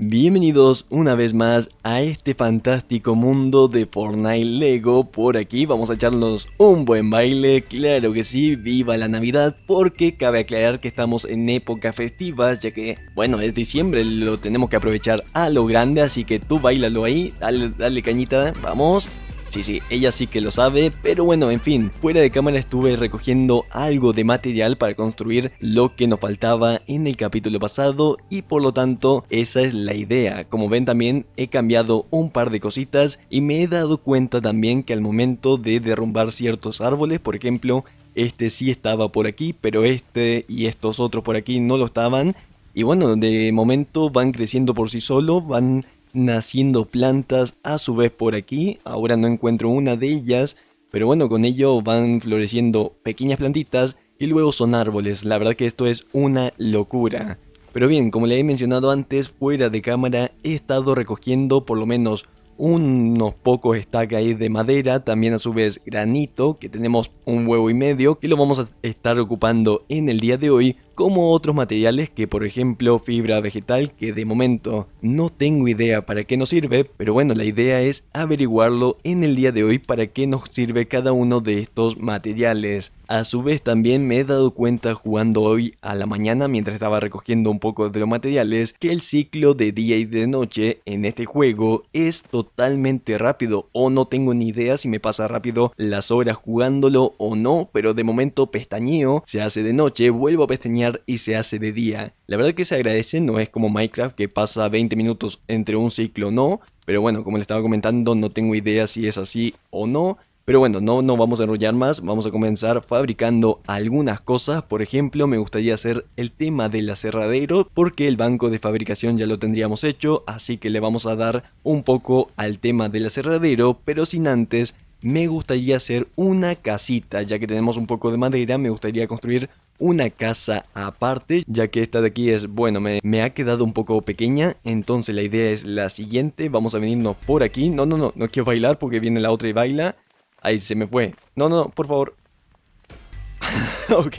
Bienvenidos una vez más a este fantástico mundo de Fortnite Lego. Por aquí vamos a echarnos un buen baile, claro que sí, viva la Navidad, porque cabe aclarar que estamos en época festiva, ya que, bueno, es diciembre, lo tenemos que aprovechar a lo grande, así que tú bailalo ahí, dale, dale cañita, vamos. Sí, sí, ella sí que lo sabe, pero bueno, en fin, fuera de cámara estuve recogiendo algo de material para construir lo que nos faltaba en el capítulo pasado y por lo tanto esa es la idea. Como ven también he cambiado un par de cositas y me he dado cuenta también que al momento de derrumbar ciertos árboles, por ejemplo, este sí estaba por aquí, pero este y estos otros por aquí no lo estaban. Y bueno, de momento van creciendo por sí solos, van naciendo plantas a su vez por aquí. Ahora no encuentro una de ellas, pero bueno, con ello van floreciendo pequeñas plantitas y luego son árboles. La verdad que esto es una locura. Pero bien, como le he mencionado antes, fuera de cámara he estado recogiendo por lo menos unos pocos stacks ahí de madera, también a su vez granito, que tenemos un huevo y medio, que lo vamos a estar ocupando en el día de hoy como otros materiales que por ejemplo fibra vegetal que de momento no tengo idea para qué nos sirve, pero bueno, la idea es averiguarlo en el día de hoy para qué nos sirve cada uno de estos materiales. A su vez también me he dado cuenta jugando hoy a la mañana mientras estaba recogiendo un poco de los materiales que el ciclo de día y de noche en este juego es totalmente rápido o no tengo ni idea si me pasa rápido las horas jugándolo o no, pero de momento pestañeo, se hace de noche, vuelvo a pestañear y se hace de día. La verdad que se agradece, no es como Minecraft que pasa 20 minutos entre un ciclo, no. Pero bueno, como les estaba comentando, no tengo idea si es así o no. Pero bueno, no, no vamos a enrollar más, vamos a comenzar fabricando algunas cosas. Por ejemplo, me gustaría hacer el tema del aserradero porque el banco de fabricación ya lo tendríamos hecho, así que le vamos a dar un poco al tema del aserradero, pero sin antes me gustaría hacer una casita, ya que tenemos un poco de madera, me gustaría construir una casa aparte, ya que esta de aquí es, bueno, me, ha quedado un poco pequeña, entonces la idea es la siguiente, vamos a venirnos por aquí, no, no, no, no quiero bailar porque viene la otra y baila, ahí se me fue, no, no, por favor. ok,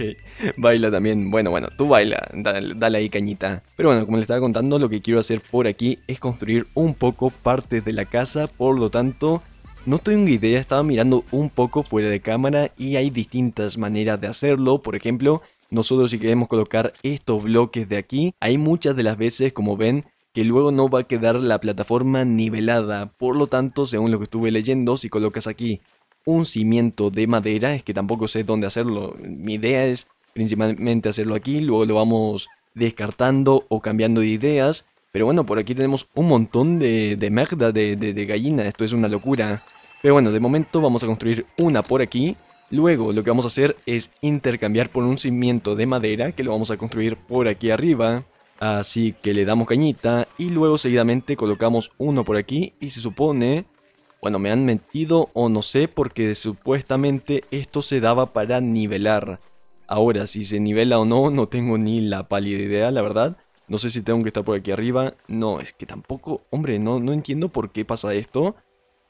baila también, bueno, bueno, tú baila, dale, dale ahí cañita. Pero bueno, como le estaba contando, lo que quiero hacer por aquí es construir un poco partes de la casa, por lo tanto... No tengo idea, estaba mirando un poco fuera de cámara y hay distintas maneras de hacerlo. Por ejemplo, nosotros si queremos colocar estos bloques de aquí, hay muchas de las veces, como ven, que luego no va a quedar la plataforma nivelada. Por lo tanto, según lo que estuve leyendo, si colocas aquí un cimiento de madera, es que tampoco sé dónde hacerlo. Mi idea es principalmente hacerlo aquí, luego lo vamos descartando o cambiando de ideas. Pero bueno, por aquí tenemos un montón de, merda de, de, gallina. Esto es una locura. Pero bueno, de momento vamos a construir una por aquí. Luego lo que vamos a hacer es intercambiar por un cimiento de madera que lo vamos a construir por aquí arriba. Así que le damos cañita y luego seguidamente colocamos uno por aquí y se supone... Bueno, me han metido o no sé porque supuestamente esto se daba para nivelar. Ahora, si se nivela o no, no tengo ni la pálida idea, la verdad. No sé si tengo que estar por aquí arriba. No, es que tampoco... Hombre, no, no entiendo por qué pasa esto.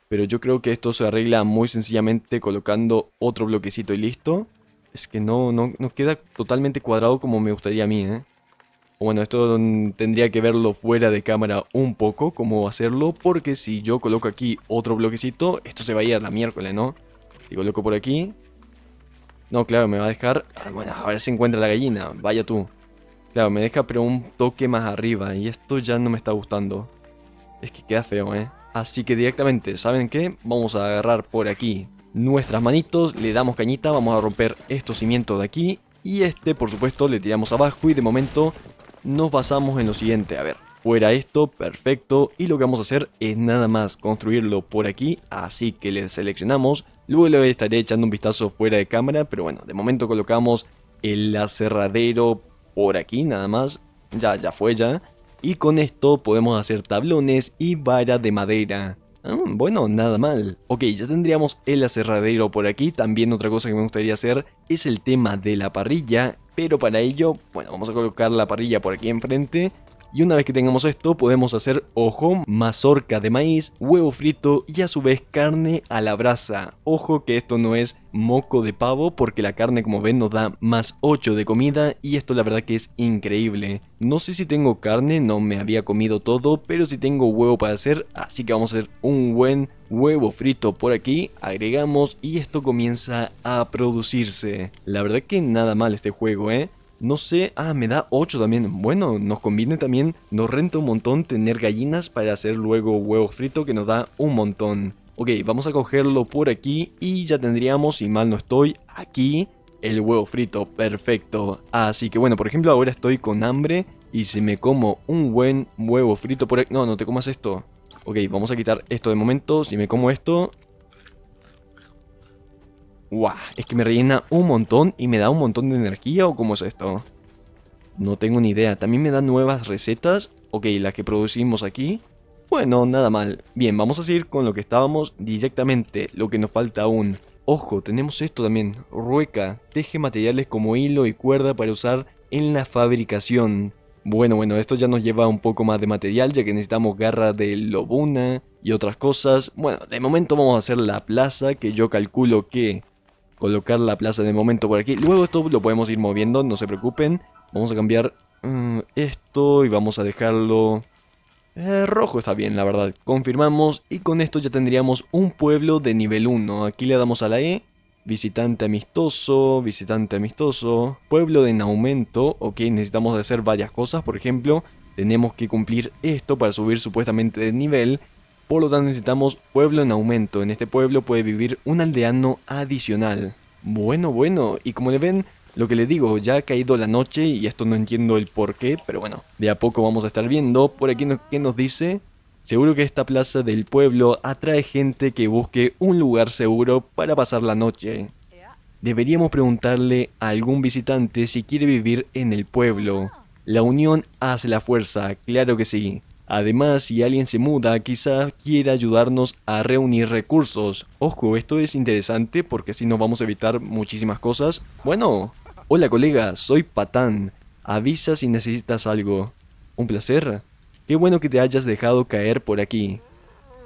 Pero yo creo que esto se arregla muy sencillamente colocando otro bloquecito y listo. Es que no, no, queda totalmente cuadrado como me gustaría a mí, ¿eh? Bueno, esto tendría que verlo fuera de cámara un poco, cómo hacerlo, porque si yo coloco aquí otro bloquecito, esto se va a ir a la miércoles, ¿no? Y coloco por aquí... No, claro, me va a dejar... Ah, bueno, ahora se encuentra la gallina, vaya tú. Claro, me deja pero un toque más arriba y esto ya no me está gustando. Es que queda feo, ¿eh? Así que directamente, ¿saben qué? Vamos a agarrar por aquí nuestras manitos, le damos cañita, vamos a romper estos cimientos de aquí y este, por supuesto, le tiramos abajo y de momento nos basamos en lo siguiente. A ver, fuera esto, perfecto. Y lo que vamos a hacer es nada más construirlo por aquí. Así que le seleccionamos. Luego le estaré echando un vistazo fuera de cámara. Pero bueno, de momento colocamos el aserradero por aquí nada más. Ya, ya fue ya. Y con esto podemos hacer tablones y vara de madera. Ah, bueno, nada mal. Ok, ya tendríamos el aserradero por aquí. También otra cosa que me gustaría hacer es el tema de la parrilla. Pero para ello, bueno, vamos a colocar la parrilla por aquí enfrente. Y una vez que tengamos esto, podemos hacer ojo, mazorca de maíz, huevo frito y a su vez carne a la brasa. Ojo que esto no es moco de pavo porque la carne como ven nos da más 8 de comida y esto la verdad que es increíble. No sé si tengo carne, no me había comido todo, pero si sí tengo huevo para hacer, así que vamos a hacer un buen huevo frito por aquí, agregamos y esto comienza a producirse. La verdad que nada mal este juego, ¿eh? No sé, ah, me da 8 también. Bueno, nos conviene también, nos renta un montón tener gallinas para hacer luego huevo frito que nos da un montón. Ok, vamos a cogerlo por aquí y ya tendríamos, si mal no estoy, aquí el huevo frito. Perfecto. Así que bueno, por ejemplo, ahora estoy con hambre y si me como un buen huevo frito por aquí... No, no te comas esto. Ok, vamos a quitar esto de momento. Si me como esto, es que me rellena un montón y me da un montón de energía o cómo es esto. No tengo ni idea. También me da nuevas recetas. Ok, las que producimos aquí. Bueno, nada mal. Bien, vamos a seguir con lo que estábamos directamente. Lo que nos falta aún. Ojo, tenemos esto también. Rueca. Teje materiales como hilo y cuerda para usar en la fabricación. Bueno, bueno, esto ya nos lleva un poco más de material, ya que necesitamos garra de lobuna y otras cosas. Bueno, de momento vamos a hacer la plaza, que yo calculo que colocar la plaza de momento por aquí. Luego esto lo podemos ir moviendo, no se preocupen. Vamos a cambiar mm, esto y vamos a dejarlo... Eh, rojo está bien, la verdad. Confirmamos y con esto ya tendríamos un pueblo de nivel 1. Aquí le damos a la E. Visitante amistoso, visitante amistoso, pueblo en aumento. Ok, necesitamos hacer varias cosas. Por ejemplo, tenemos que cumplir esto para subir supuestamente de nivel. Por lo tanto necesitamos pueblo en aumento. En este pueblo puede vivir un aldeano adicional. Bueno, bueno. Y como le ven, lo que le digo, ya ha caído la noche y esto no entiendo el por qué, pero bueno, de a poco vamos a estar viendo. Por aquí, ¿qué nos dice? Seguro que esta plaza del pueblo atrae gente que busque un lugar seguro para pasar la noche. Deberíamos preguntarle a algún visitante si quiere vivir en el pueblo. La unión hace la fuerza, claro que sí. Además, si alguien se muda, quizás quiera ayudarnos a reunir recursos. Ojo, esto es interesante porque así nos vamos a evitar muchísimas cosas. Bueno, hola colega, soy Patán. Avisa si necesitas algo. Un placer. Qué bueno que te hayas dejado caer por aquí.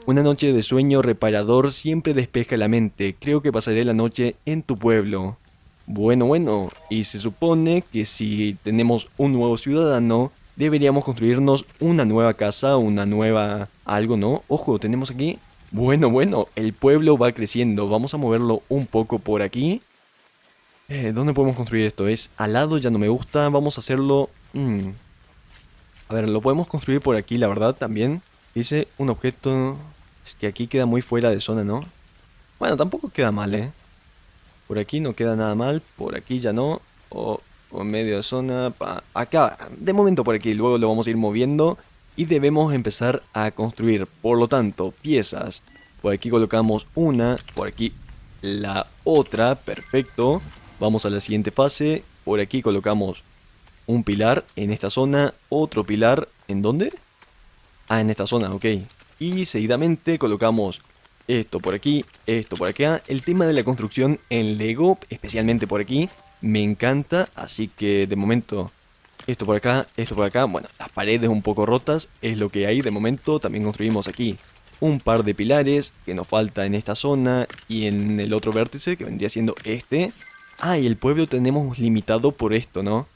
Una noche de sueño reparador siempre despeja la mente. Creo que pasaré la noche en tu pueblo. Bueno, bueno, y se supone que si tenemos un nuevo ciudadano, deberíamos construirnos una nueva casa, una nueva algo, ¿no? Ojo, tenemos aquí... Bueno, bueno, el pueblo va creciendo. Vamos a moverlo un poco por aquí. Eh, ¿Dónde podemos construir esto? Es al lado, ya no me gusta. Vamos a hacerlo... Mm. A ver, lo podemos construir por aquí, la verdad, también. Dice un objeto... Es que aquí queda muy fuera de zona, ¿no? Bueno, tampoco queda mal, ¿eh? Por aquí no queda nada mal. Por aquí ya no. O. O medio de zona, acá, de momento por aquí, luego lo vamos a ir moviendo y debemos empezar a construir, por lo tanto, piezas. Por aquí colocamos una, por aquí la otra, perfecto. Vamos a la siguiente fase, por aquí colocamos un pilar en esta zona, otro pilar, ¿en dónde? Ah, en esta zona, ok. Y seguidamente colocamos esto por aquí, esto por acá. El tema de la construcción en Lego, especialmente por aquí, me encanta, así que de momento esto por acá, esto por acá, bueno, las paredes un poco rotas es lo que hay de momento, también construimos aquí un par de pilares que nos falta en esta zona y en el otro vértice que vendría siendo este. Ah, y el pueblo tenemos limitado por esto, ¿no?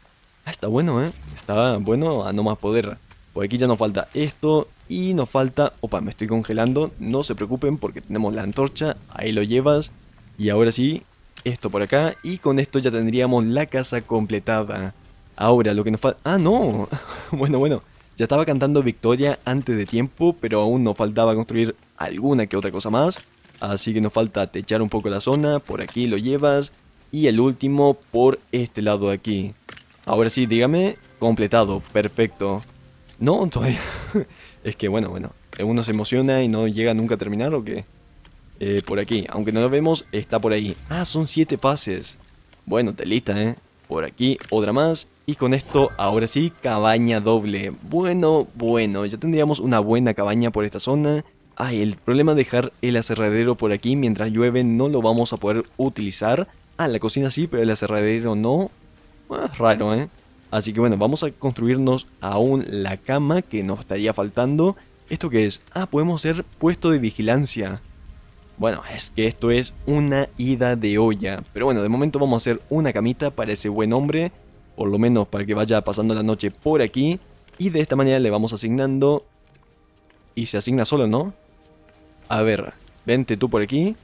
Ah, está bueno, ¿eh? Está bueno a no más poder. Por aquí ya nos falta esto y nos falta... Opa, me estoy congelando, no se preocupen porque tenemos la antorcha, ahí lo llevas. Y ahora sí, esto por acá y con esto ya tendríamos la casa completada. Ahora, lo que nos falta... ¡Ah, no! bueno, bueno, ya estaba cantando Victoria antes de tiempo, pero aún nos faltaba construir alguna que otra cosa más. Así que nos falta techar un poco la zona, por aquí lo llevas y el último por este lado de aquí. Ahora sí, dígame, completado, perfecto. No, todavía... es que bueno, bueno, uno se emociona y no llega nunca a terminar o qué. Eh, por aquí, aunque no lo vemos, está por ahí. Ah, son siete pases. Bueno, lista, ¿eh? Por aquí, otra más. Y con esto, ahora sí, cabaña doble. Bueno, bueno, ya tendríamos una buena cabaña por esta zona. Ay, ah, el problema de dejar el aserradero por aquí mientras llueve no lo vamos a poder utilizar. Ah, la cocina sí, pero el aserradero no. Ah, raro, ¿eh? Así que bueno, vamos a construirnos aún la cama que nos estaría faltando. ¿Esto qué es? Ah, podemos ser puesto de vigilancia. Bueno, es que esto es una ida de olla. Pero bueno, de momento vamos a hacer una camita para ese buen hombre. Por lo menos para que vaya pasando la noche por aquí. Y de esta manera le vamos asignando... Y se asigna solo, ¿no? A ver, vente tú por aquí.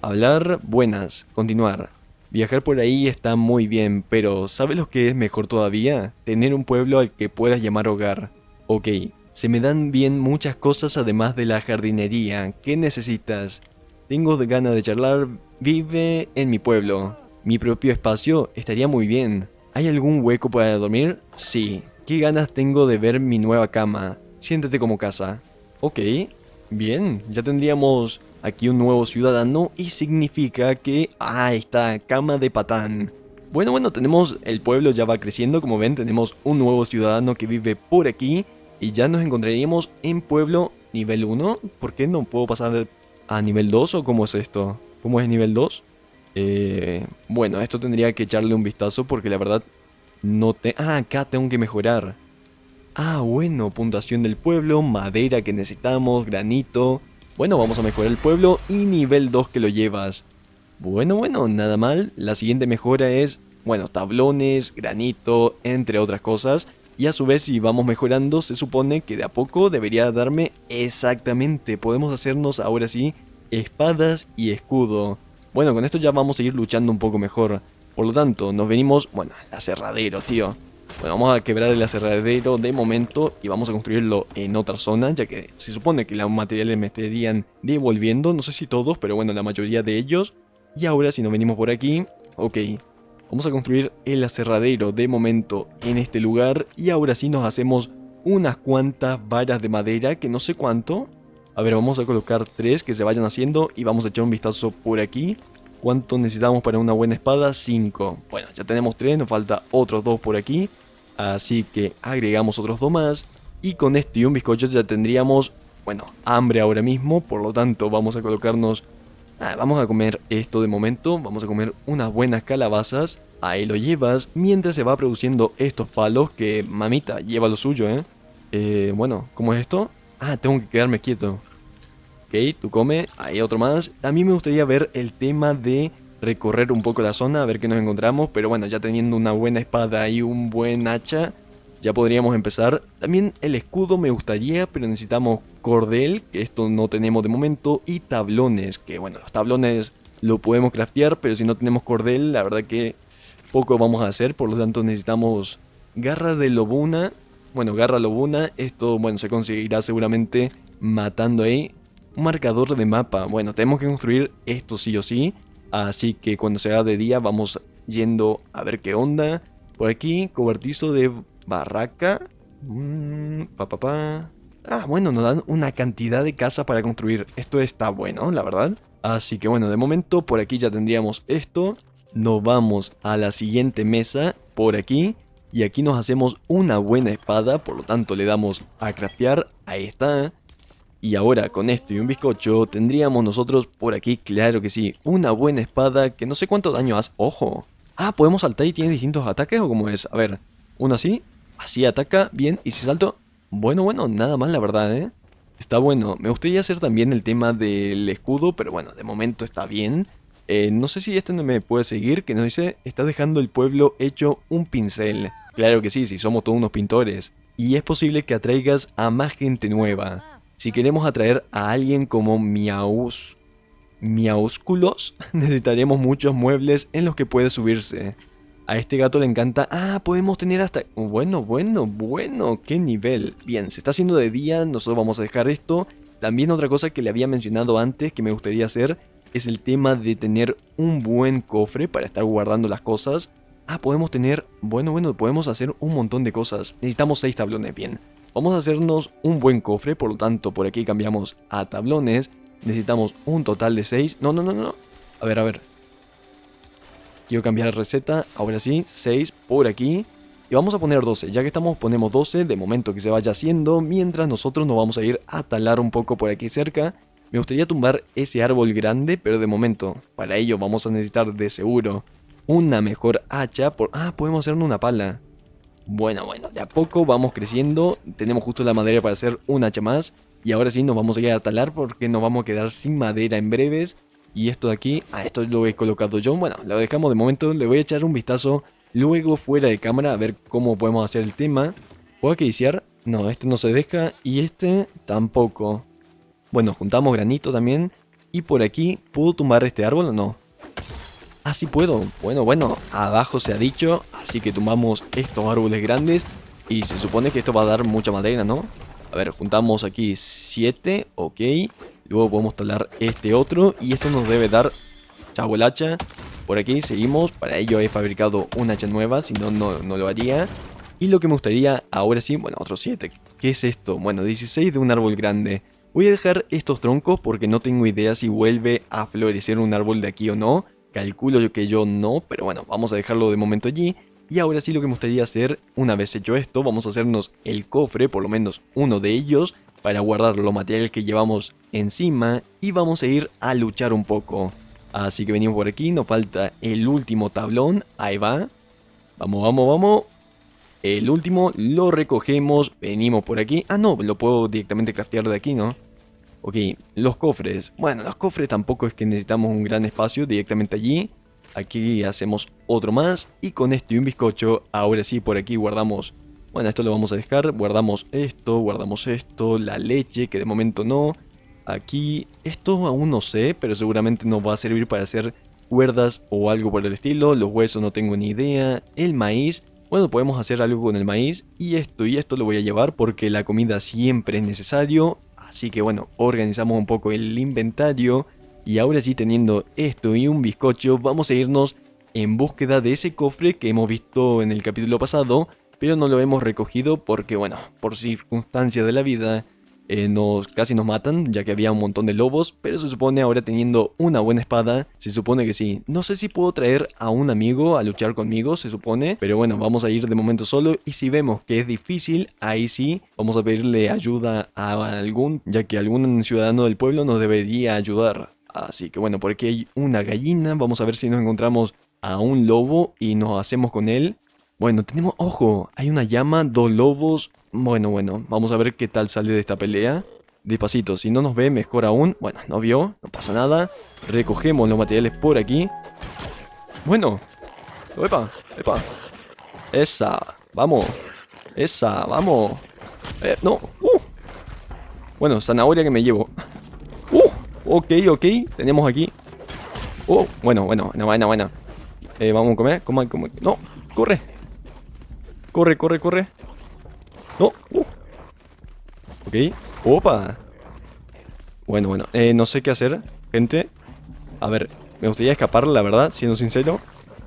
Hablar, buenas, continuar. Viajar por ahí está muy bien, pero ¿sabes lo que es mejor todavía? Tener un pueblo al que puedas llamar hogar. Ok, se me dan bien muchas cosas además de la jardinería. ¿Qué necesitas? Tengo ganas de charlar. Vive en mi pueblo. Mi propio espacio estaría muy bien. ¿Hay algún hueco para dormir? Sí. ¿Qué ganas tengo de ver mi nueva cama? Siéntete como casa. Ok. Bien, ya tendríamos aquí un nuevo ciudadano y significa que... Ah, está, cama de patán. Bueno, bueno, tenemos... El pueblo ya va creciendo, como ven, tenemos un nuevo ciudadano que vive por aquí y ya nos encontraríamos en pueblo nivel 1. ¿Por qué no puedo pasar a nivel 2 o cómo es esto? ¿Cómo es nivel 2? Eh, bueno, esto tendría que echarle un vistazo porque la verdad no te... Ah, acá tengo que mejorar. Ah, bueno, puntuación del pueblo, madera que necesitamos, granito. Bueno, vamos a mejorar el pueblo y nivel 2 que lo llevas. Bueno, bueno, nada mal. La siguiente mejora es, bueno, tablones, granito, entre otras cosas. Y a su vez, si vamos mejorando, se supone que de a poco debería darme exactamente. Podemos hacernos ahora sí espadas y escudo. Bueno, con esto ya vamos a ir luchando un poco mejor. Por lo tanto, nos venimos... Bueno, el aserradero, tío. Bueno, vamos a quebrar el aserradero de momento y vamos a construirlo en otra zona, ya que se supone que los materiales me estarían devolviendo, no sé si todos, pero bueno, la mayoría de ellos. Y ahora si nos venimos por aquí, ok, Vamos a construir el aserradero de momento en este lugar y ahora sí nos hacemos unas cuantas varas de madera que no sé cuánto. A ver, vamos a colocar tres que se vayan haciendo y vamos a echar un vistazo por aquí. ¿Cuánto necesitamos para una buena espada? 5. Bueno, ya tenemos tres, nos falta otros dos por aquí. Así que agregamos otros dos más. Y con esto y un bizcocho ya tendríamos, bueno, hambre ahora mismo. Por lo tanto, vamos a colocarnos Ah, vamos a comer esto de momento, vamos a comer unas buenas calabazas. Ahí lo llevas mientras se va produciendo estos palos que, mamita, lleva lo suyo, ¿eh? eh bueno, ¿cómo es esto? Ah, tengo que quedarme quieto. Ok, tú come, ahí otro más. A mí me gustaría ver el tema de recorrer un poco la zona, a ver qué nos encontramos, pero bueno, ya teniendo una buena espada y un buen hacha, ya podríamos empezar. También el escudo me gustaría, pero necesitamos cordel, que esto no tenemos de momento, y tablones, que bueno, los tablones lo podemos craftear, pero si no tenemos cordel, la verdad que poco vamos a hacer, por lo tanto necesitamos garra de lobuna, bueno, garra lobuna, esto bueno, se conseguirá seguramente matando ahí. Un marcador de mapa, bueno, tenemos que construir esto sí o sí, así que cuando sea de día vamos yendo a ver qué onda. Por aquí, cobertizo de Barraca. Mm, pa, pa, pa. Ah, bueno, nos dan una cantidad de casa para construir. Esto está bueno, la verdad. Así que bueno, de momento por aquí ya tendríamos esto. Nos vamos a la siguiente mesa por aquí. Y aquí nos hacemos una buena espada, por lo tanto le damos a craftear. Ahí está. Y ahora con esto y un bizcocho tendríamos nosotros por aquí, claro que sí, una buena espada que no sé cuánto daño hace. ¡Ojo! Ah, ¿podemos saltar y tiene distintos ataques o cómo es? A ver, una así Así ataca, bien, y si salto... Bueno, bueno, nada más la verdad, ¿eh? Está bueno. Me gustaría hacer también el tema del escudo, pero bueno, de momento está bien. Eh, no sé si este no me puede seguir, que nos dice, está dejando el pueblo hecho un pincel. Claro que sí, si somos todos unos pintores. Y es posible que atraigas a más gente nueva. Si queremos atraer a alguien como Miaus... Miaúsculos, necesitaremos muchos muebles en los que puede subirse. A este gato le encanta... Ah, podemos tener hasta... Bueno, bueno, bueno, qué nivel. Bien, se está haciendo de día, nosotros vamos a dejar esto. También otra cosa que le había mencionado antes que me gustaría hacer es el tema de tener un buen cofre para estar guardando las cosas. Ah, podemos tener... Bueno, bueno, podemos hacer un montón de cosas. Necesitamos seis tablones, bien. Vamos a hacernos un buen cofre, por lo tanto, por aquí cambiamos a tablones. Necesitamos un total de 6. No, no, no, no. A ver, a ver. Quiero cambiar la receta, ahora sí, 6 por aquí. Y vamos a poner 12, ya que estamos ponemos 12, de momento que se vaya haciendo, mientras nosotros nos vamos a ir a talar un poco por aquí cerca. Me gustaría tumbar ese árbol grande, pero de momento, para ello vamos a necesitar de seguro una mejor hacha. Ah, podemos hacer una pala. Bueno, bueno, de a poco vamos creciendo, tenemos justo la madera para hacer un hacha más. Y ahora sí nos vamos a ir a talar porque nos vamos a quedar sin madera en breves y esto de aquí, a ah, esto lo he colocado yo. Bueno, lo dejamos de momento, le voy a echar un vistazo luego fuera de cámara a ver cómo podemos hacer el tema. ¿Puedo iniciar? No, este no se deja y este tampoco. Bueno, juntamos granito también y por aquí, ¿puedo tumbar este árbol o no? Ah, sí puedo. Bueno, bueno, abajo se ha dicho, así que tumbamos estos árboles grandes y se supone que esto va a dar mucha madera, ¿no? A ver, juntamos aquí 7, ok. Luego podemos talar este otro y esto nos debe dar hacha. Por aquí seguimos, para ello he fabricado un hacha nueva, si no, no, no lo haría. Y lo que me gustaría ahora sí, bueno, otros 7. ¿Qué es esto? Bueno, 16 de un árbol grande. Voy a dejar estos troncos porque no tengo idea si vuelve a florecer un árbol de aquí o no. Calculo yo que yo no, pero bueno, vamos a dejarlo de momento allí. Y ahora sí lo que me gustaría hacer, una vez hecho esto, vamos a hacernos el cofre, por lo menos uno de ellos para guardar los material que llevamos encima y vamos a ir a luchar un poco. Así que venimos por aquí, nos falta el último tablón, ahí va. Vamos, vamos, vamos. El último lo recogemos, venimos por aquí. Ah, no, lo puedo directamente craftear de aquí, ¿no? Ok, los cofres. Bueno, los cofres tampoco es que necesitamos un gran espacio directamente allí. Aquí hacemos otro más y con esto y un bizcocho, ahora sí por aquí guardamos bueno, esto lo vamos a dejar, guardamos esto, guardamos esto, la leche, que de momento no. Aquí, esto aún no sé, pero seguramente nos va a servir para hacer cuerdas o algo por el estilo. Los huesos no tengo ni idea. El maíz, bueno, podemos hacer algo con el maíz. Y esto y esto lo voy a llevar porque la comida siempre es necesario. Así que bueno, organizamos un poco el inventario. Y ahora sí, teniendo esto y un bizcocho, vamos a irnos en búsqueda de ese cofre que hemos visto en el capítulo pasado pero no lo hemos recogido porque, bueno, por circunstancias de la vida, eh, nos, casi nos matan, ya que había un montón de lobos, pero se supone ahora teniendo una buena espada, se supone que sí. No sé si puedo traer a un amigo a luchar conmigo, se supone, pero bueno, vamos a ir de momento solo y si vemos que es difícil, ahí sí, vamos a pedirle ayuda a algún, ya que algún ciudadano del pueblo nos debería ayudar. Así que bueno, por aquí hay una gallina, vamos a ver si nos encontramos a un lobo y nos hacemos con él. Bueno, tenemos... ¡Ojo! Hay una llama, dos lobos... Bueno, bueno, vamos a ver qué tal sale de esta pelea. Despacito, si no nos ve, mejor aún. Bueno, no vio, no pasa nada. Recogemos los materiales por aquí. Bueno. ¡Epa! ¡Epa! ¡Esa! ¡Vamos! ¡Esa! ¡Vamos! Eh, no. Uh. Bueno, zanahoria que me llevo. Uh. Ok, ok. Tenemos aquí. Oh, bueno, bueno, buena, buena, eh, vamos a comer. Coma, coma. No, corre. Corre, corre, corre. No. Ok. Opa. Bueno, bueno. Eh, no sé qué hacer, gente. A ver, me gustaría escapar, la verdad, siendo sincero.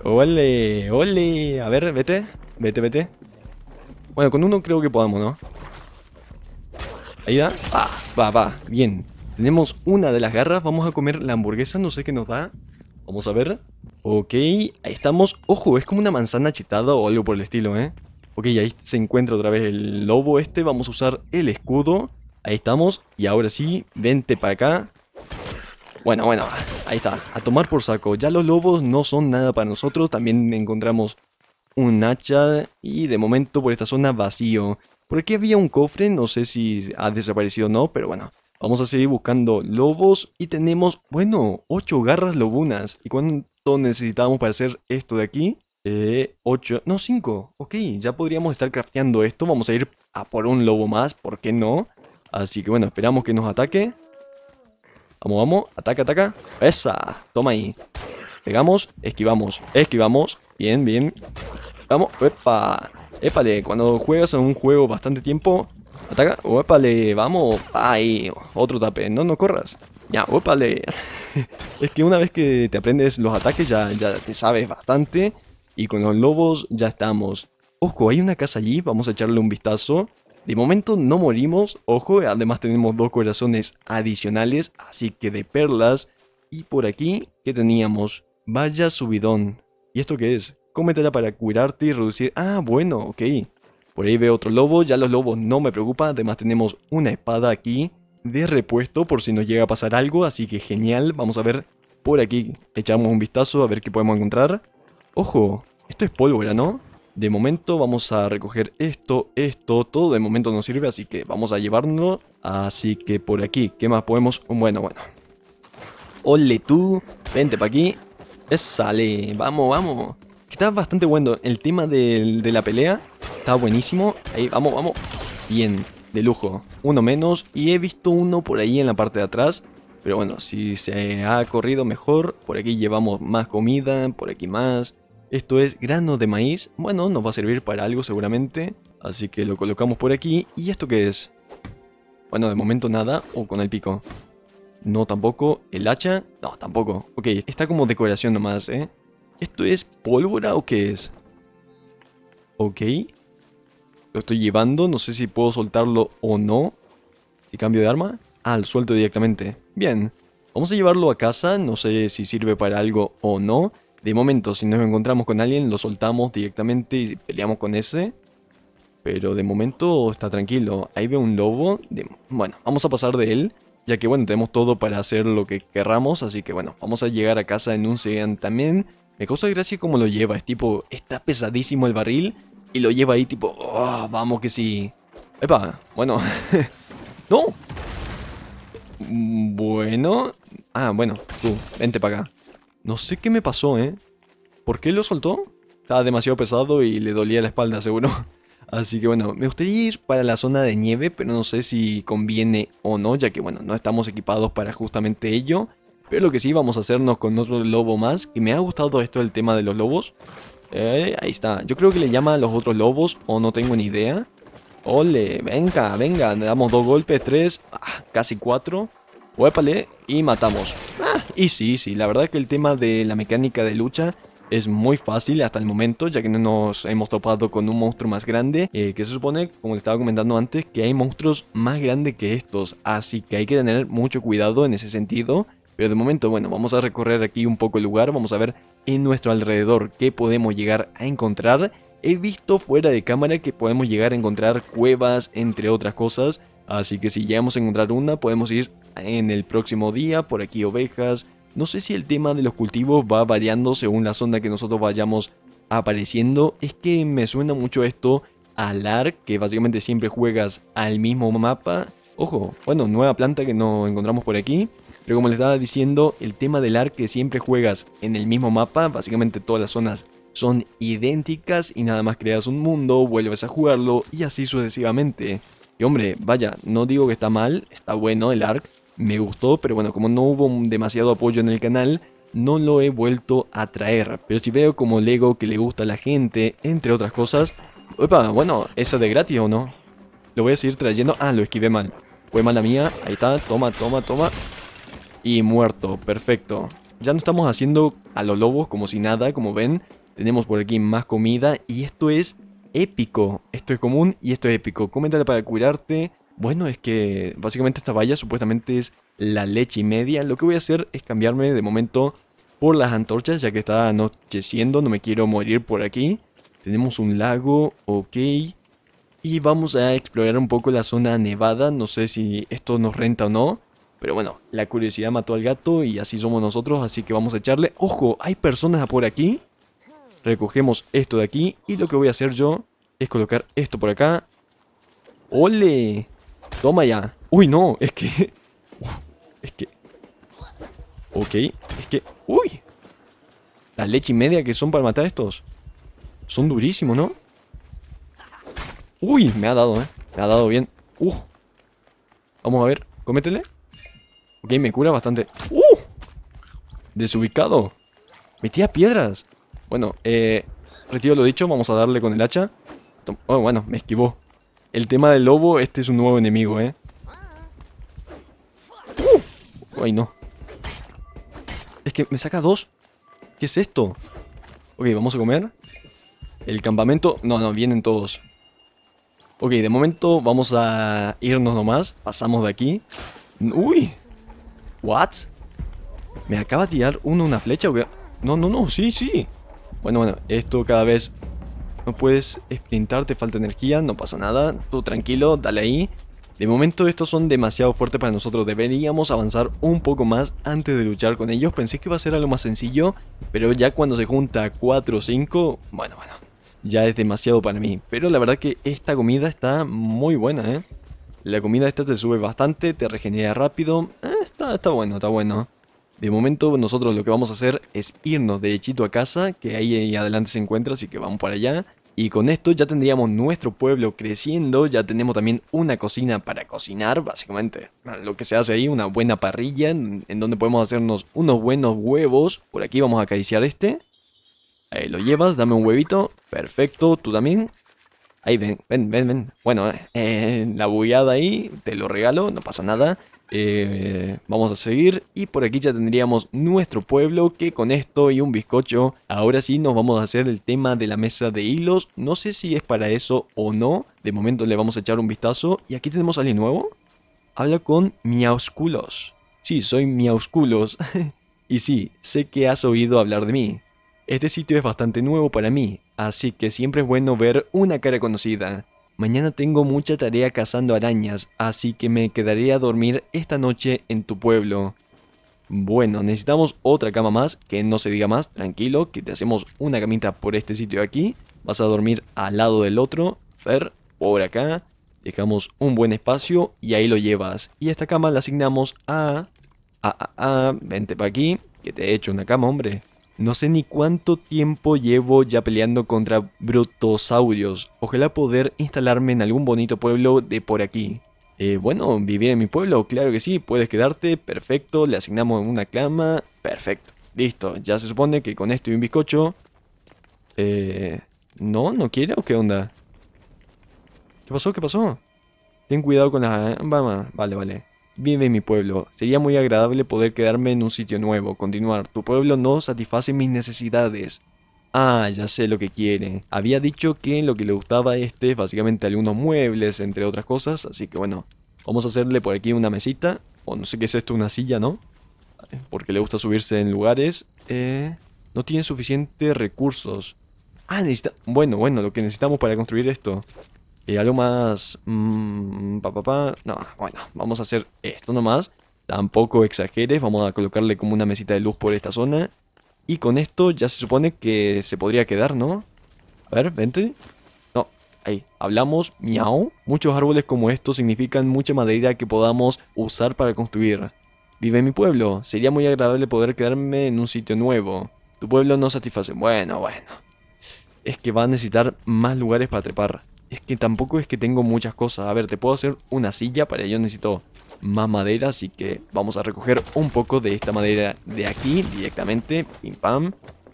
Ole, ole. A ver, vete. Vete, vete. Bueno, con uno creo que podamos, ¿no? Ahí da. Ah, va, va. Bien. Tenemos una de las garras. Vamos a comer la hamburguesa. No sé qué nos da. Vamos a ver. Ok, ahí estamos. Ojo, es como una manzana chitada o algo por el estilo, ¿eh? Ok, ahí se encuentra otra vez el lobo este. Vamos a usar el escudo. Ahí estamos. Y ahora sí, vente para acá. Bueno, bueno, ahí está. A tomar por saco. Ya los lobos no son nada para nosotros. También encontramos un hacha. Y de momento por esta zona vacío. Por aquí había un cofre. No sé si ha desaparecido o no. Pero bueno, vamos a seguir buscando lobos. Y tenemos, bueno, ocho garras lobunas. ¿Y cuánto necesitábamos para hacer esto de aquí? Eh, 8, no, 5. Ok, ya podríamos estar crafteando esto. Vamos a ir a por un lobo más, ¿por qué no? Así que bueno, esperamos que nos ataque. Vamos, vamos. Ataca, ataca. Esa. Toma ahí. Pegamos, esquivamos, esquivamos. Bien, bien. Vamos. Epa. Épale, cuando juegas en un juego bastante tiempo, ataca. Épale, vamos. Ahí, otro tape. No, no corras. Ya, épale. es que una vez que te aprendes los ataques ya, ya te sabes bastante. Y con los lobos ya estamos. Ojo, hay una casa allí, vamos a echarle un vistazo. De momento no morimos, ojo, además tenemos dos corazones adicionales, así que de perlas. Y por aquí, ¿qué teníamos? Vaya subidón. ¿Y esto qué es? Cómetela para curarte y reducir... Ah, bueno, ok. Por ahí veo otro lobo, ya los lobos no me preocupan, además tenemos una espada aquí de repuesto por si nos llega a pasar algo, así que genial, vamos a ver por aquí, echamos un vistazo a ver qué podemos encontrar. Ojo, esto es pólvora, ¿no? De momento vamos a recoger esto, esto, todo de momento no sirve, así que vamos a llevárnoslo. Así que por aquí, ¿qué más podemos? Bueno, bueno. Ole tú, vente para aquí. Sale, vamos, vamos. Está bastante bueno el tema de, de la pelea. Está buenísimo. Ahí, vamos, vamos. Bien, de lujo. Uno menos y he visto uno por ahí en la parte de atrás. Pero bueno, si se ha corrido mejor, por aquí llevamos más comida, por aquí más. Esto es grano de maíz. Bueno, nos va a servir para algo seguramente. Así que lo colocamos por aquí. ¿Y esto qué es? Bueno, de momento nada. O con el pico. No, tampoco. ¿El hacha? No, tampoco. Ok, está como decoración nomás, ¿eh? ¿Esto es pólvora o qué es? Ok. Lo estoy llevando. No sé si puedo soltarlo o no. ¿Y cambio de arma. Ah, lo suelto directamente. Bien. Vamos a llevarlo a casa. No sé si sirve para algo o no. De momento, si nos encontramos con alguien, lo soltamos directamente y peleamos con ese. Pero de momento está tranquilo. Ahí ve un lobo. Bueno, vamos a pasar de él. Ya que bueno, tenemos todo para hacer lo que querramos. Así que bueno, vamos a llegar a casa en un Sean también. Me causa gracia cómo lo lleva. Es tipo, está pesadísimo el barril. Y lo lleva ahí tipo, oh, vamos que sí. Epa, bueno. ¡No! Mm, bueno. Ah, bueno, tú, vente para acá. No sé qué me pasó, ¿eh? ¿Por qué lo soltó? Estaba demasiado pesado y le dolía la espalda, seguro. Así que bueno, me gustaría ir para la zona de nieve, pero no sé si conviene o no, ya que bueno, no estamos equipados para justamente ello. Pero lo que sí vamos a hacernos con otro lobo más, que me ha gustado esto del tema de los lobos. Eh, ahí está, yo creo que le llama a los otros lobos, o no tengo ni idea. Ole, venga, venga, le damos dos golpes, tres, ah, casi cuatro. Huépale y matamos. Ah, sí, sí. La verdad es que el tema de la mecánica de lucha es muy fácil hasta el momento, ya que no nos hemos topado con un monstruo más grande, eh, que se supone, como le estaba comentando antes, que hay monstruos más grandes que estos, así que hay que tener mucho cuidado en ese sentido. Pero de momento, bueno, vamos a recorrer aquí un poco el lugar, vamos a ver en nuestro alrededor qué podemos llegar a encontrar. He visto fuera de cámara que podemos llegar a encontrar cuevas, entre otras cosas, así que si llegamos a encontrar una, podemos ir en el próximo día, por aquí ovejas. No sé si el tema de los cultivos va variando según la zona que nosotros vayamos apareciendo. Es que me suena mucho esto al ARC, que básicamente siempre juegas al mismo mapa. Ojo, bueno, nueva planta que no encontramos por aquí. Pero como les estaba diciendo, el tema del ARC que siempre juegas en el mismo mapa, básicamente todas las zonas son idénticas y nada más creas un mundo, vuelves a jugarlo y así sucesivamente. Y hombre, vaya, no digo que está mal, está bueno el ARC, me gustó, pero bueno, como no hubo demasiado apoyo en el canal, no lo he vuelto a traer. Pero si veo como Lego que le gusta a la gente, entre otras cosas... Opa, bueno, ¿esa de gratis o no? Lo voy a seguir trayendo. Ah, lo esquivé mal. Fue mala mía. Ahí está. Toma, toma, toma. Y muerto. Perfecto. Ya no estamos haciendo a los lobos como si nada, como ven. Tenemos por aquí más comida y esto es épico. Esto es común y esto es épico. Coméntale para curarte bueno, es que básicamente esta valla supuestamente es la leche y media. Lo que voy a hacer es cambiarme de momento por las antorchas, ya que está anocheciendo, no me quiero morir por aquí. Tenemos un lago, ok. Y vamos a explorar un poco la zona nevada, no sé si esto nos renta o no. Pero bueno, la curiosidad mató al gato y así somos nosotros, así que vamos a echarle. ¡Ojo! Hay personas por aquí. Recogemos esto de aquí y lo que voy a hacer yo es colocar esto por acá. ¡Ole! Toma ya. Uy, no, es que... Es que... Ok, es que... Uy. La leche y media que son para matar estos. Son durísimos, ¿no? Uy, me ha dado, ¿eh? Me ha dado bien. Uh. Vamos a ver, cométele. Ok, me cura bastante. ¡Uh! Desubicado. Metía piedras. Bueno, eh... Retiro lo dicho, vamos a darle con el hacha. Oh, bueno, me esquivó. El tema del lobo, este es un nuevo enemigo, ¿eh? Ay, no. Es que me saca dos. ¿Qué es esto? Ok, vamos a comer. El campamento... No, no, vienen todos. Ok, de momento vamos a irnos nomás. Pasamos de aquí. ¡Uy! ¿What? ¿Me acaba de tirar uno una flecha o qué? No, no, no, sí, sí. Bueno, bueno, esto cada vez no puedes sprintar, te falta energía, no pasa nada. Tú tranquilo, dale ahí. De momento estos son demasiado fuertes para nosotros, deberíamos avanzar un poco más antes de luchar con ellos. Pensé que iba a ser algo más sencillo, pero ya cuando se junta 4 o 5, bueno, bueno, ya es demasiado para mí. Pero la verdad que esta comida está muy buena, ¿eh? La comida esta te sube bastante, te regenera rápido, eh, está, está bueno, está bueno. De momento nosotros lo que vamos a hacer es irnos derechito a casa, que ahí, adelante se encuentra, así que vamos para allá. Y con esto ya tendríamos nuestro pueblo creciendo, ya tenemos también una cocina para cocinar, básicamente. Lo que se hace ahí, una buena parrilla, en, donde podemos hacernos unos buenos huevos. Por aquí vamos a acariciar este. Ahí lo llevas, dame un huevito. Perfecto, tú también. Ahí ven, ven, ven, ven. Bueno, eh, eh, la bullada ahí, te lo regalo, no pasa nada. Eh, vamos a seguir y por aquí ya tendríamos nuestro pueblo que con esto y un bizcocho ahora sí nos vamos a hacer el tema de la mesa de hilos. No sé si es para eso o no. De momento le vamos a echar un vistazo. Y aquí tenemos a alguien nuevo. Habla con Miausculos. Sí, soy Miausculos. y sí, sé que has oído hablar de mí. Este sitio es bastante nuevo para mí, así que siempre es bueno ver una cara conocida. Mañana tengo mucha tarea cazando arañas, así que me quedaré a dormir esta noche en tu pueblo. Bueno, necesitamos otra cama más, que no se diga más, tranquilo, que te hacemos una camita por este sitio de aquí. Vas a dormir al lado del otro, Fer, por acá. Dejamos un buen espacio y ahí lo llevas. Y esta cama la asignamos a... A, a, a, vente para aquí, que te he hecho una cama, hombre. No sé ni cuánto tiempo llevo ya peleando contra Brutosaurios. Ojalá poder instalarme en algún bonito pueblo de por aquí. Eh, bueno, vivir en mi pueblo, claro que sí, puedes quedarte, perfecto, le asignamos una clama, perfecto. Listo, ya se supone que con esto y un bizcocho... Eh... ¿No? ¿No quiere o qué onda? ¿Qué pasó? ¿Qué pasó? Ten cuidado con las... Vale, vale. Vive mi pueblo, sería muy agradable poder quedarme en un sitio nuevo, continuar. Tu pueblo no satisface mis necesidades. Ah, ya sé lo que quiere. Había dicho que lo que le gustaba a este es básicamente algunos muebles, entre otras cosas, así que bueno, vamos a hacerle por aquí una mesita, o no sé qué es esto, una silla, ¿no? Porque le gusta subirse en lugares. Eh, no tiene suficientes recursos. Ah, necesita... Bueno, bueno, lo que necesitamos para construir esto. Y algo más... Mmm, pa, pa, pa. No, bueno, vamos a hacer esto nomás. Tampoco exageres, vamos a colocarle como una mesita de luz por esta zona. Y con esto ya se supone que se podría quedar, ¿no? A ver, vente. No, ahí, hablamos, miau. Muchos árboles como estos significan mucha madera que podamos usar para construir. Vive mi pueblo, sería muy agradable poder quedarme en un sitio nuevo. Tu pueblo no satisface. Bueno, bueno. Es que va a necesitar más lugares para trepar es que tampoco es que tengo muchas cosas. A ver, te puedo hacer una silla, para ello necesito más madera, así que vamos a recoger un poco de esta madera de aquí directamente. Pim pam.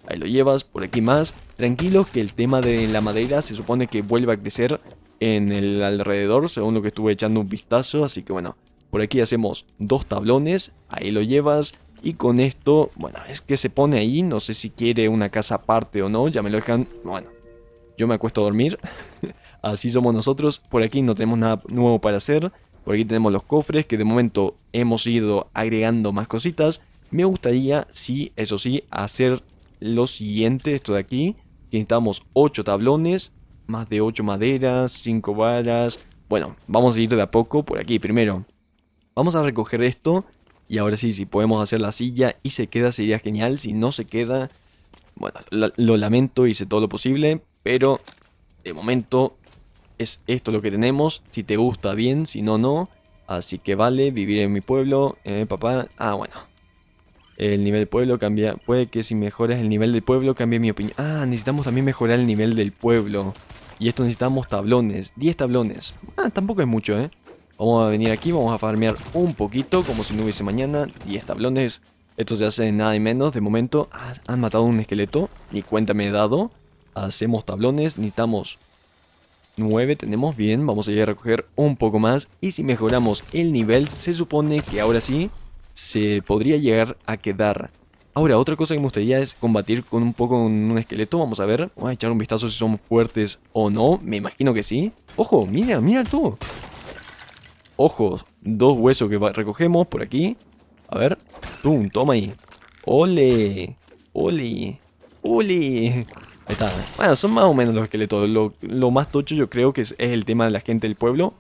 Ahí lo llevas, por aquí más. Tranquilos que el tema de la madera se supone que vuelve a crecer en el alrededor, según lo que estuve echando un vistazo. Así que bueno, por aquí hacemos dos tablones, ahí lo llevas. Y con esto, bueno, es que se pone ahí, no sé si quiere una casa aparte o no, ya me lo dejan, bueno, yo me acuesto a dormir. Así somos nosotros. Por aquí no tenemos nada nuevo para hacer. Por aquí tenemos los cofres que de momento hemos ido agregando más cositas. Me gustaría, sí, eso sí, hacer lo siguiente, esto de aquí. necesitamos 8 tablones, más de 8 maderas, 5 balas. Bueno, vamos a ir de a poco por aquí primero. Vamos a recoger esto. Y ahora sí, si podemos hacer la silla y se queda sería genial. Si no se queda, bueno, lo lamento, hice todo lo posible. Pero de momento es esto lo que tenemos, si te gusta bien, si no, no. Así que vale, vivir en mi pueblo, eh, papá. Ah, bueno. El nivel del pueblo cambia. Puede que si mejoras el nivel del pueblo cambie mi opinión. Ah, necesitamos también mejorar el nivel del pueblo. Y esto necesitamos tablones. 10 tablones. Ah, tampoco es mucho, ¿eh? Vamos a venir aquí, vamos a farmear un poquito, como si no hubiese mañana. 10 tablones. Esto se hace nada y menos. De momento, ah, han matado un esqueleto. Ni cuenta me he dado. Hacemos tablones. Necesitamos 9 tenemos bien, vamos a ir a recoger un poco más. Y si mejoramos el nivel, se supone que ahora sí se podría llegar a quedar. Ahora, otra cosa que me gustaría es combatir con un poco un, esqueleto, vamos a ver. Vamos a echar un vistazo si son fuertes o no, me imagino que sí. ¡Ojo! ¡Mira, mira tú! Ojo, dos huesos que recogemos por aquí. A ver, ¡pum! Toma ahí. ¡Ole! ¡Ole! ¡Ole! Ahí está. Eh. Bueno, son más o menos los esqueletos. Lo, lo más tocho yo creo que es, el tema de la gente del pueblo.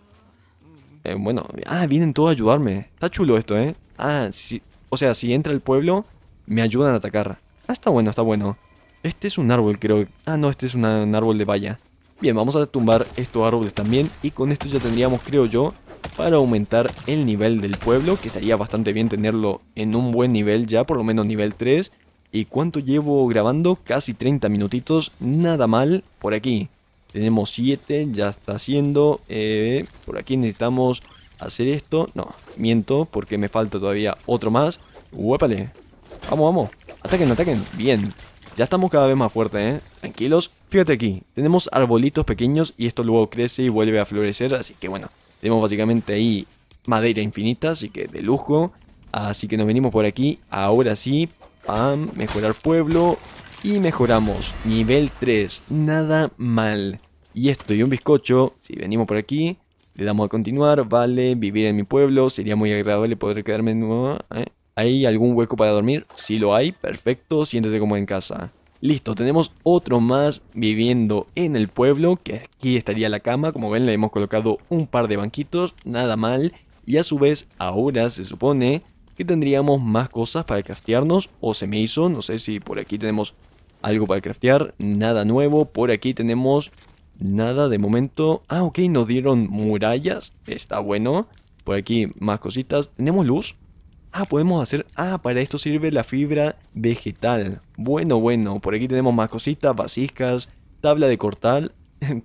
Eh, bueno, ah, vienen todos a ayudarme. Está chulo esto, ¿eh? Ah, sí. O sea, si entra el pueblo, me ayudan a atacar. Ah, está bueno, está bueno. Este es un árbol, creo. Ah, no, este es un árbol de valla. Bien, vamos a tumbar estos árboles también. Y con esto ya tendríamos, creo yo, para aumentar el nivel del pueblo. Que estaría bastante bien tenerlo en un buen nivel ya, por lo menos nivel 3. ¿Y cuánto llevo grabando? Casi 30 minutitos, nada mal por aquí. Tenemos 7, ya está haciendo. Eh, por aquí necesitamos hacer esto. No, miento porque me falta todavía otro más. ¡Huépale! Vamos, vamos. Ataquen, ataquen. Bien. Ya estamos cada vez más fuertes, ¿eh? Tranquilos. Fíjate aquí. Tenemos arbolitos pequeños y esto luego crece y vuelve a florecer. Así que bueno, tenemos básicamente ahí madera infinita, así que de lujo. Así que nos venimos por aquí. Ahora sí, Pam, mejorar pueblo. Y mejoramos. Nivel 3. Nada mal. Y esto y un bizcocho. Si venimos por aquí. Le damos a continuar. Vale, vivir en mi pueblo. Sería muy agradable poder quedarme en... ¿Eh? ¿Hay algún hueco para dormir? Si lo hay, perfecto. Siéntete como en casa. Listo, tenemos otro más viviendo en el pueblo, que aquí estaría la cama, como ven le hemos colocado un par de banquitos, nada mal, y a su vez ahora se supone que tendríamos más cosas para craftearnos o se me hizo, no sé si por aquí tenemos algo para craftear, nada nuevo, por aquí tenemos nada de momento, ah ok, nos dieron murallas, está bueno, por aquí más cositas, tenemos luz, ah podemos hacer, ah para esto sirve la fibra vegetal, bueno bueno, por aquí tenemos más cositas, vasijas, tabla de cortar,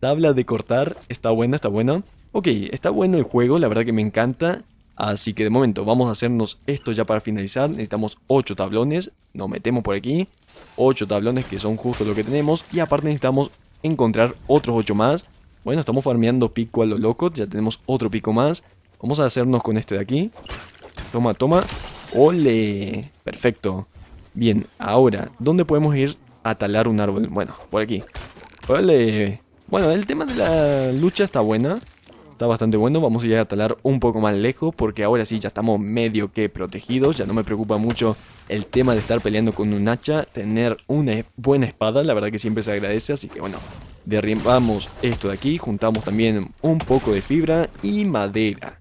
tabla de cortar, está buena, está buena, ok, está bueno el juego, la verdad que me encanta, Así que de momento vamos a hacernos esto ya para finalizar. Necesitamos 8 tablones. Nos metemos por aquí. 8 tablones que son justo lo que tenemos. Y aparte necesitamos encontrar otros 8 más. Bueno, estamos farmeando pico a los locos. Ya tenemos otro pico más. Vamos a hacernos con este de aquí. Toma, toma. ¡Ole! Perfecto. Bien, ahora, ¿dónde podemos ir a talar un árbol? Bueno, por aquí. ¡Ole! Bueno, el tema de la lucha está buena está bastante bueno. Vamos a ir a talar un poco más lejos porque ahora sí ya estamos medio que protegidos. Ya no me preocupa mucho el tema de estar peleando con un hacha. Tener una buena espada, la verdad que siempre se agradece. Así que bueno, derribamos esto de aquí. Juntamos también un poco de fibra y madera.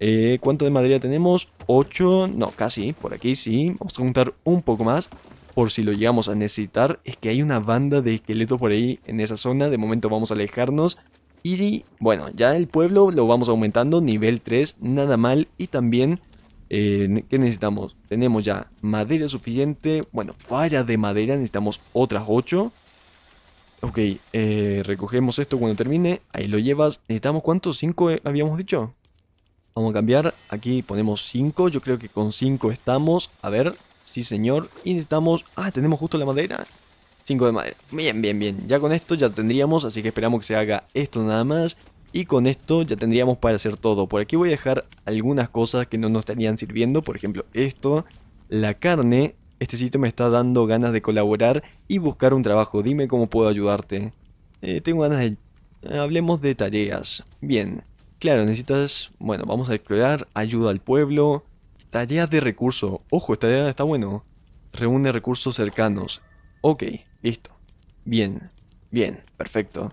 Eh, ¿Cuánto de madera tenemos? 8, no, casi, por aquí sí. Vamos a juntar un poco más por si lo llegamos a necesitar. Es que hay una banda de esqueletos por ahí en esa zona. De momento vamos a alejarnos y bueno, ya el pueblo lo vamos aumentando, nivel 3, nada mal. Y también, eh, ¿qué necesitamos? Tenemos ya madera suficiente. Bueno, falla de madera, necesitamos otras 8. Ok, eh, recogemos esto cuando termine. Ahí lo llevas. ¿Necesitamos cuántos? ¿5 eh, habíamos dicho? Vamos a cambiar. Aquí ponemos 5. Yo creo que con 5 estamos. A ver. Sí, señor. Y necesitamos... Ah, tenemos justo la madera. 5 de madera. Bien, bien, bien. Ya con esto ya tendríamos, así que esperamos que se haga esto nada más. Y con esto ya tendríamos para hacer todo. Por aquí voy a dejar algunas cosas que no nos estarían sirviendo. Por ejemplo, esto. La carne. Este sitio me está dando ganas de colaborar y buscar un trabajo. Dime cómo puedo ayudarte. Eh, tengo ganas de... Eh, hablemos de tareas. Bien. Claro, necesitas... Bueno, vamos a explorar. Ayuda al pueblo. Tareas de recurso. Ojo, esta tarea está bueno. Reúne recursos cercanos. Ok. Listo. Bien, bien, perfecto.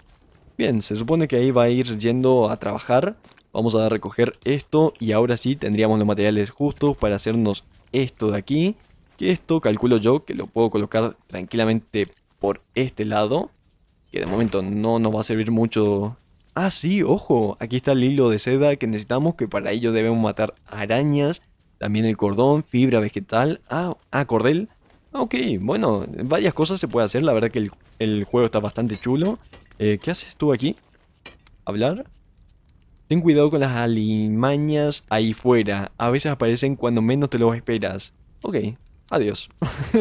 Bien, se supone que ahí va a ir yendo a trabajar. Vamos a recoger esto y ahora sí tendríamos los materiales justos para hacernos esto de aquí. Que esto calculo yo que lo puedo colocar tranquilamente por este lado. Que de momento no nos va a servir mucho. Ah, sí, ojo, aquí está el hilo de seda que necesitamos, que para ello debemos matar arañas. También el cordón, fibra vegetal, ah, ah cordel. Ah, ok, bueno, varias cosas se puede hacer. La verdad que el, juego está bastante chulo. Eh, ¿Qué haces tú aquí? ¿Hablar? Ten cuidado con las alimañas ahí fuera. A veces aparecen cuando menos te lo esperas. Ok, adiós.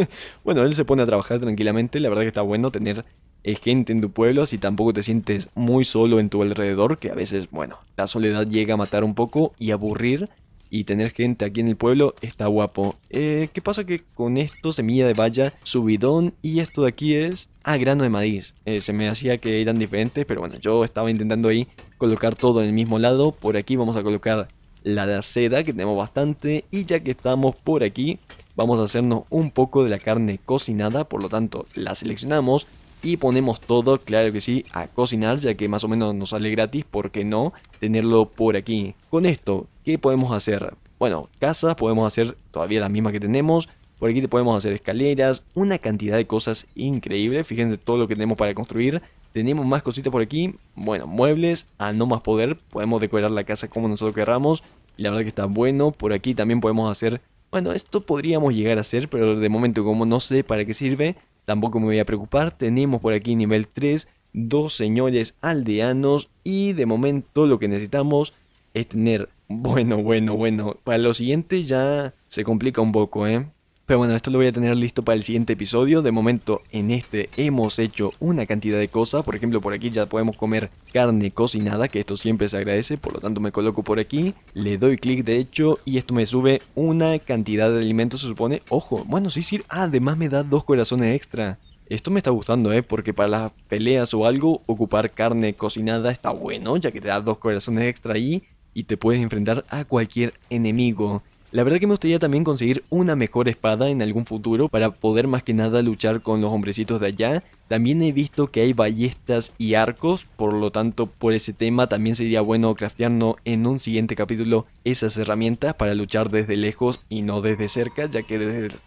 bueno, él se pone a trabajar tranquilamente. La verdad que está bueno tener eh, gente en tu pueblo si tampoco te sientes muy solo en tu alrededor. Que a veces, bueno, la soledad llega a matar un poco y aburrir y tener gente aquí en el pueblo está guapo. Eh, ¿Qué pasa que con esto semilla de valla, subidón y esto de aquí es... a ah, grano de maíz. Eh, se me hacía que eran diferentes, pero bueno, yo estaba intentando ahí colocar todo en el mismo lado. Por aquí vamos a colocar la de seda, que tenemos bastante. Y ya que estamos por aquí, vamos a hacernos un poco de la carne cocinada. Por lo tanto, la seleccionamos, y ponemos todo, claro que sí, a cocinar, ya que más o menos nos sale gratis, ¿por qué no tenerlo por aquí? Con esto, ¿qué podemos hacer? Bueno, casas podemos hacer todavía las mismas que tenemos, por aquí te podemos hacer escaleras, una cantidad de cosas increíbles, fíjense todo lo que tenemos para construir. Tenemos más cositas por aquí, bueno, muebles, a no más poder, podemos decorar la casa como nosotros querramos, la verdad que está bueno, por aquí también podemos hacer bueno, esto podríamos llegar a hacer, pero de momento como no sé para qué sirve, Tampoco me voy a preocupar, tenemos por aquí nivel 3, dos señores aldeanos y de momento lo que necesitamos es tener, bueno, bueno, bueno, para lo siguiente ya se complica un poco, ¿eh? Pero bueno, esto lo voy a tener listo para el siguiente episodio. De momento, en este hemos hecho una cantidad de cosas. Por ejemplo, por aquí ya podemos comer carne cocinada, que esto siempre se agradece. Por lo tanto, me coloco por aquí, le doy clic de hecho y esto me sube una cantidad de alimentos, se supone. Ojo, bueno, sí sí además me da dos corazones extra. Esto me está gustando, ¿eh? Porque para las peleas o algo, ocupar carne cocinada está bueno, ya que te da dos corazones extra ahí y te puedes enfrentar a cualquier enemigo. La verdad que me gustaría también conseguir una mejor espada en algún futuro para poder más que nada luchar con los hombrecitos de allá. También he visto que hay ballestas y arcos, por lo tanto por ese tema también sería bueno craftearnos en un siguiente capítulo esas herramientas para luchar desde lejos y no desde cerca, ya que desde...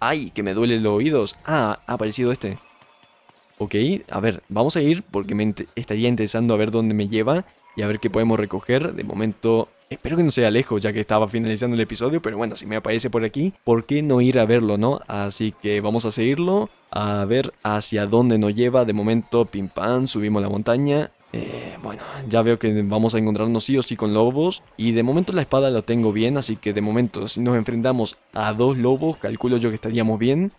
¡Ay! Que me duelen los oídos. Ah, ha aparecido este. Ok, a ver, vamos a ir porque me estaría interesando a ver dónde me lleva y a ver qué podemos recoger. De momento, espero que no sea lejos ya que estaba finalizando el episodio, pero bueno, si me aparece por aquí, ¿por qué no ir a verlo, no? Así que vamos a seguirlo, a ver hacia dónde nos lleva. De momento, pim pam, subimos la montaña. Eh, bueno, ya veo que vamos a encontrarnos sí o sí con lobos y de momento la espada la tengo bien, así que de momento si nos enfrentamos a dos lobos, calculo yo que estaríamos bien.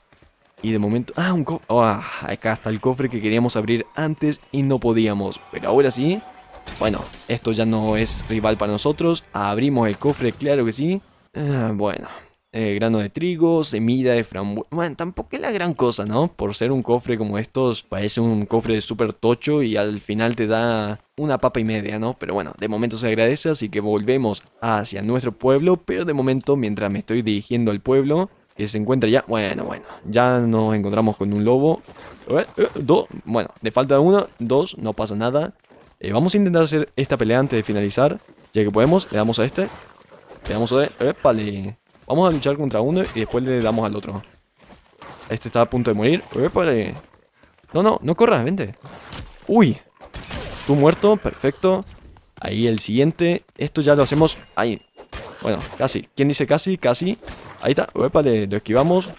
Y de momento... ¡Ah! Un cofre... Ah, acá está el cofre que queríamos abrir antes y no podíamos. Pero ahora sí, bueno, esto ya no es rival para nosotros. Abrimos el cofre, claro que sí. Ah, bueno, eh, grano de trigo, semilla de frambuesa. Bueno, tampoco es la gran cosa, ¿no? Por ser un cofre como estos, parece un cofre súper tocho y al final te da una papa y media, ¿no? Pero bueno, de momento se agradece, así que volvemos hacia nuestro pueblo. Pero de momento, mientras me estoy dirigiendo al pueblo, que se encuentra ya. Bueno, bueno, ya nos encontramos con un lobo. Eh, eh, bueno, le falta uno, dos, no pasa nada. Eh, vamos a intentar hacer esta pelea antes de finalizar. Ya que podemos, le damos a este. Le damos a este. Vamos a luchar contra uno y después le damos al otro. Este está a punto de morir. epale, No, no, no corras, vente. ¡Uy! Tú muerto, perfecto. Ahí el siguiente. Esto ya lo hacemos ahí. Bueno, casi. ¿Quién dice casi? Casi. Ahí está. epale, Lo esquivamos.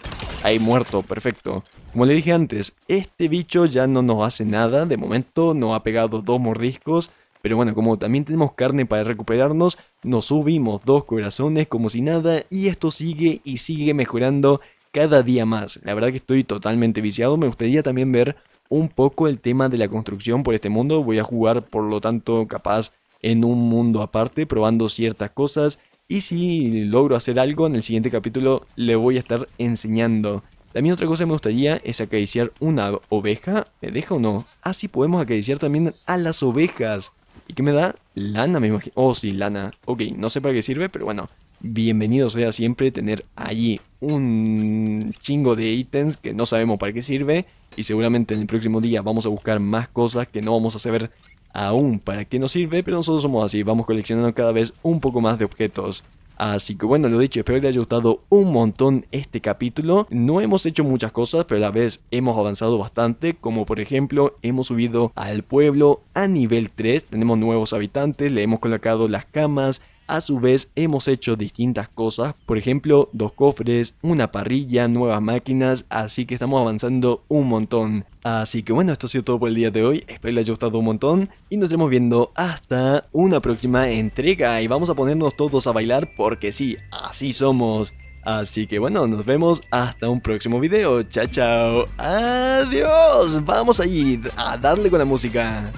Ahí muerto, perfecto. Como le dije antes, este bicho ya no nos hace nada, de momento no ha pegado dos mordiscos, pero bueno, como también tenemos carne para recuperarnos, nos subimos dos corazones como si nada y esto sigue y sigue mejorando cada día más. La verdad que estoy totalmente viciado, me gustaría también ver un poco el tema de la construcción por este mundo, voy a jugar por lo tanto capaz en un mundo aparte, probando ciertas cosas y si logro hacer algo, en el siguiente capítulo le voy a estar enseñando. También otra cosa que me gustaría es acariciar una oveja. ¿Me deja o no? Así ah, podemos acariciar también a las ovejas. ¿Y qué me da? Lana, me imagino. Oh, sí, lana. Ok, no sé para qué sirve, pero bueno. Bienvenido sea siempre tener allí un chingo de ítems que no sabemos para qué sirve. Y seguramente en el próximo día vamos a buscar más cosas que no vamos a saber aún para qué nos sirve, pero nosotros somos así, vamos coleccionando cada vez un poco más de objetos. Así que bueno, lo dicho, espero que les haya gustado un montón este capítulo. No hemos hecho muchas cosas, pero a la vez hemos avanzado bastante, como por ejemplo, hemos subido al pueblo a nivel 3, tenemos nuevos habitantes, le hemos colocado las camas, a su vez hemos hecho distintas cosas, por ejemplo, dos cofres, una parrilla, nuevas máquinas, así que estamos avanzando un montón. Así que bueno, esto ha sido todo por el día de hoy, espero les haya gustado un montón y nos vemos viendo hasta una próxima entrega y vamos a ponernos todos a bailar porque sí, así somos. Así que bueno, nos vemos hasta un próximo video. Chao, chao. Adiós. Vamos a ir a darle con la música.